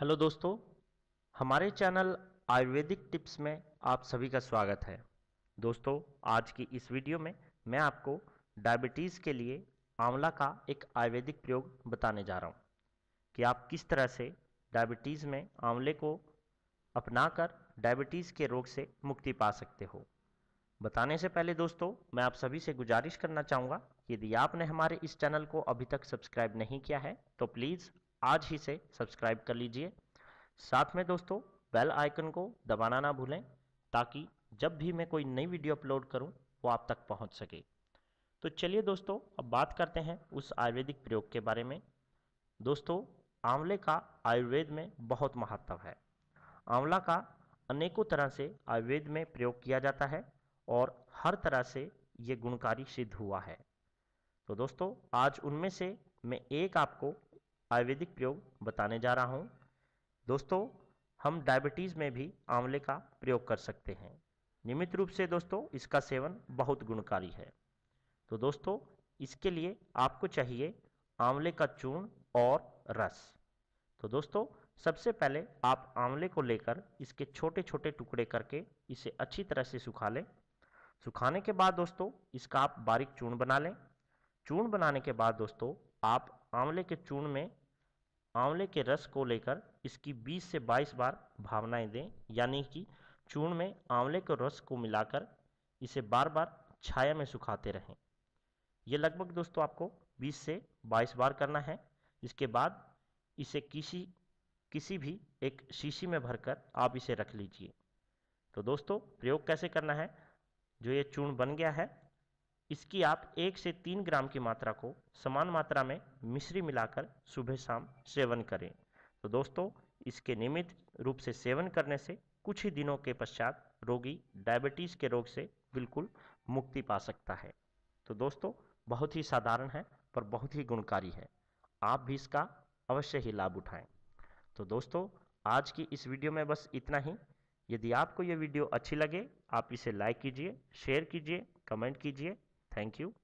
Hello दोस्तों हमारे channel Ayurvedic tips में आप सभी का स्वागत है दोस्तों आज की इस वीडियो में मैं आपको डायबिटीज़ के लिए आंवला का एक आयुर्वेदिक प्रयोग बताने जा रहा हूँ कि आप किस तरह से डायबिटीज़ में आंवले को अपनाकर डायबिटीज़ के रोग से मुक्ति पा सकते हो बताने से पहले दोस्तों मैं आप सभी से गुजारिश करना चाहूँगा यदि आपने हमारे इस चैनल को अभी तक सब्सक्राइब नहीं किया है तो प्लीज़ आज ही से सब्सक्राइब कर लीजिए साथ में दोस्तों बेल आइकन को दबाना ना भूलें ताकि जब भी मैं कोई नई वीडियो अपलोड करूं वो आप तक पहुंच सके तो चलिए दोस्तों अब बात करते हैं उस आयुर्वेदिक प्रयोग के बारे में दोस्तों आंवले का आयुर्वेद में बहुत महत्व है आंवला का अनेकों तरह से आयुर्वेद में प्रयोग किया जाता है और हर तरह से ये गुणकारी सिद्ध हुआ है तो दोस्तों आज उनमें से मैं एक आपको आयुर्वेदिक प्रयोग बताने जा रहा हूँ दोस्तों हम डायबिटीज़ में भी आंवले का प्रयोग कर सकते हैं नियमित रूप से दोस्तों इसका सेवन बहुत गुणकारी है तो दोस्तों इसके लिए आपको चाहिए आंवले का चूर्ण और रस तो दोस्तों सबसे पहले आप आंवले को लेकर इसके छोटे छोटे टुकड़े करके इसे अच्छी तरह से सुखा लें सुखाने के बाद दोस्तों इसका आप बारीक चूर्ण बना लें चूर्ण बनाने के बाद दोस्तों आप आंवले के चूर्ण में आंवले के रस को लेकर इसकी 20 से 22 बार भावनाएं दें यानी कि चूर्ण में आंवले के रस को मिलाकर इसे बार बार छाया में सुखाते रहें यह लगभग दोस्तों आपको 20 से 22 बार करना है इसके बाद इसे किसी किसी भी एक शीशी में भरकर आप इसे रख लीजिए तो दोस्तों प्रयोग कैसे करना है जो ये चूर्ण बन गया है इसकी आप एक से तीन ग्राम की मात्रा को समान मात्रा में मिश्री मिलाकर सुबह शाम सेवन करें तो दोस्तों इसके नियमित रूप से सेवन करने से कुछ ही दिनों के पश्चात रोगी डायबिटीज़ के रोग से बिल्कुल मुक्ति पा सकता है तो दोस्तों बहुत ही साधारण है पर बहुत ही गुणकारी है आप भी इसका अवश्य ही लाभ उठाएं तो दोस्तों आज की इस वीडियो में बस इतना ही यदि आपको ये वीडियो अच्छी लगे आप इसे लाइक कीजिए शेयर कीजिए कमेंट कीजिए Thank you.